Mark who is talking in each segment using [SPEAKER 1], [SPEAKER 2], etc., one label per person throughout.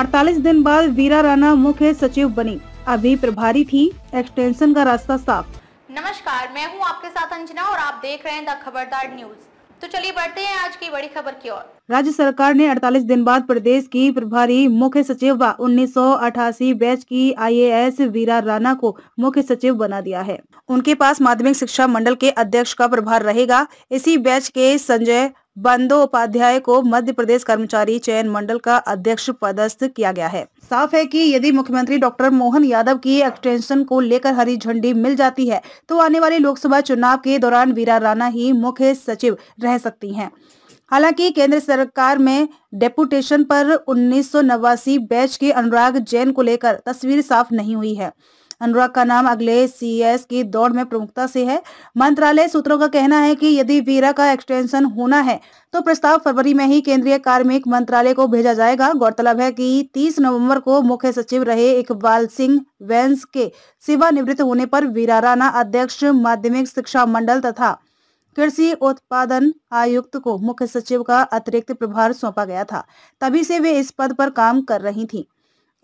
[SPEAKER 1] अड़तालीस दिन बाद वीरा राणा मुख्य सचिव बनी अभी प्रभारी थी एक्सटेंशन का रास्ता साफ
[SPEAKER 2] नमस्कार मैं हूं आपके साथ अंजना और आप देख रहे हैं द खबरदार न्यूज तो चलिए बढ़ते हैं आज की बड़ी खबर की ओर
[SPEAKER 1] राज्य सरकार ने 48 दिन बाद प्रदेश की प्रभारी मुख्य सचिव व उन्नीस बैच की आईएएस वीरा राणा को मुख्य सचिव बना दिया है उनके पास माध्यमिक शिक्षा मंडल के अध्यक्ष का प्रभार रहेगा इसी बैच के संजय बंदो उपाध्याय को मध्य प्रदेश कर्मचारी चयन मंडल का अध्यक्ष पदस्थ किया गया है साफ है कि यदि मुख्यमंत्री डॉक्टर मोहन यादव की एक्सटेंशन को लेकर हरी झंडी मिल जाती है तो आने वाले लोकसभा चुनाव के दौरान वीरा राणा ही मुख्य सचिव रह सकती हैं। हालांकि केंद्र सरकार में डेपुटेशन पर उन्नीस बैच के अनुराग जैन को लेकर तस्वीर साफ नहीं हुई है अनुराग का नाम अगले सीएस की दौड़ में प्रमुखता से है मंत्रालय सूत्रों का कहना है कि यदि वीरा का एक्सटेंशन होना है तो प्रस्ताव फरवरी में ही केंद्रीय कार्मिक मंत्रालय को भेजा जाएगा गौरतलब है कि 30 नवंबर को मुख्य सचिव रहे इकबाल सिंह वैंस के सेवानिवृत्त होने पर वीरा राणा अध्यक्ष माध्यमिक शिक्षा मंडल तथा कृषि उत्पादन आयुक्त को मुख्य सचिव का अतिरिक्त प्रभार सौंपा गया था तभी से वे इस पद पर काम कर रही थीं।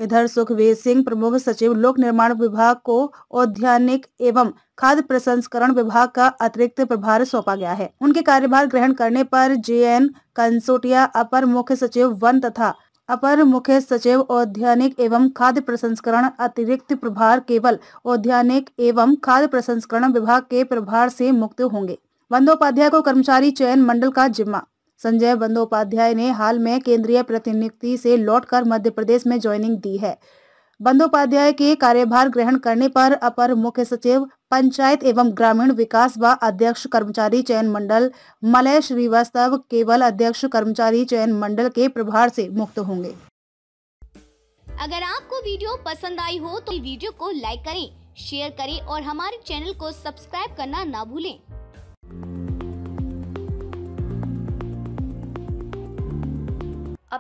[SPEAKER 1] इधर सुखवीर सिंह प्रमुख सचिव लोक निर्माण विभाग को औद्यानिक एवं खाद्य प्रसंस्करण विभाग का अतिरिक्त प्रभार सौंपा गया है उनके कार्यभार ग्रहण करने पर एन कंसोटिया अपर मुख्य सचिव वन तथा अपर मुख्य सचिव औद्यानिक एवं खाद्य प्रसंस्करण अतिरिक्त प्रभार केवल औद्यानिक एवं खाद्य प्रसंस्करण विभाग के प्रभार से मुक्त होंगे बंदोपाध्याय को कर्मचारी चयन मंडल का जिम्मा संजय बंदोपाध्याय ने हाल में केंद्रीय प्रतिनियुक्ति से लौटकर मध्य प्रदेश में ज्वाइनिंग दी है बंदोपाध्याय के कार्यभार ग्रहण करने पर अपर मुख्य सचिव पंचायत एवं ग्रामीण विकास व अध्यक्ष कर्मचारी चयन मंडल मलय श्रीवास्तव केवल अध्यक्ष कर्मचारी चयन मंडल के प्रभार से मुक्त होंगे
[SPEAKER 2] अगर आपको वीडियो पसंद आई हो तो वीडियो को लाइक करें शेयर करें और हमारे चैनल को सब्सक्राइब करना ना भूलें